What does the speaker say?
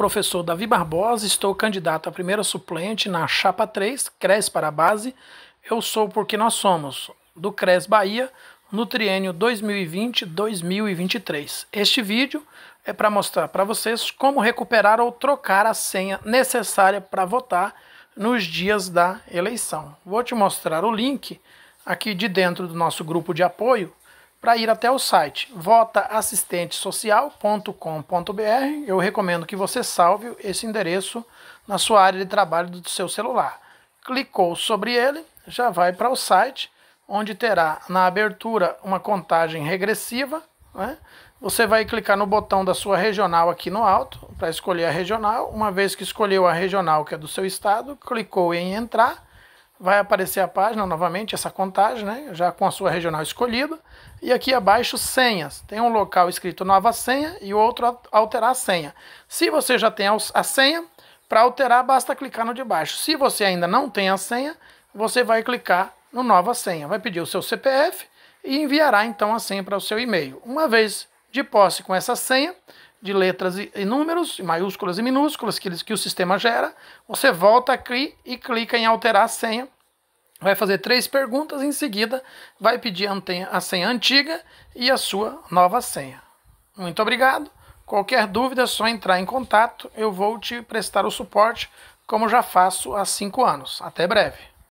professor Davi Barbosa, estou candidato a primeira suplente na Chapa 3, CRES para a base. Eu sou porque nós somos, do CRES Bahia, no triênio 2020-2023. Este vídeo é para mostrar para vocês como recuperar ou trocar a senha necessária para votar nos dias da eleição. Vou te mostrar o link aqui de dentro do nosso grupo de apoio para ir até o site votaassistentesocial.com.br. Eu recomendo que você salve esse endereço na sua área de trabalho do seu celular. Clicou sobre ele, já vai para o site, onde terá na abertura uma contagem regressiva. Né? Você vai clicar no botão da sua regional aqui no alto para escolher a regional. Uma vez que escolheu a regional que é do seu estado, clicou em entrar vai aparecer a página novamente, essa contagem, né? já com a sua regional escolhida. E aqui abaixo, senhas. Tem um local escrito nova senha e outro alterar a senha. Se você já tem a senha, para alterar basta clicar no de baixo. Se você ainda não tem a senha, você vai clicar no nova senha. Vai pedir o seu CPF e enviará então a senha para o seu e-mail. Uma vez de posse com essa senha, de letras e números, maiúsculas e minúsculas que, que o sistema gera. Você volta aqui e clica em alterar a senha. Vai fazer três perguntas, em seguida vai pedir a senha antiga e a sua nova senha. Muito obrigado. Qualquer dúvida é só entrar em contato, eu vou te prestar o suporte, como já faço há cinco anos. Até breve.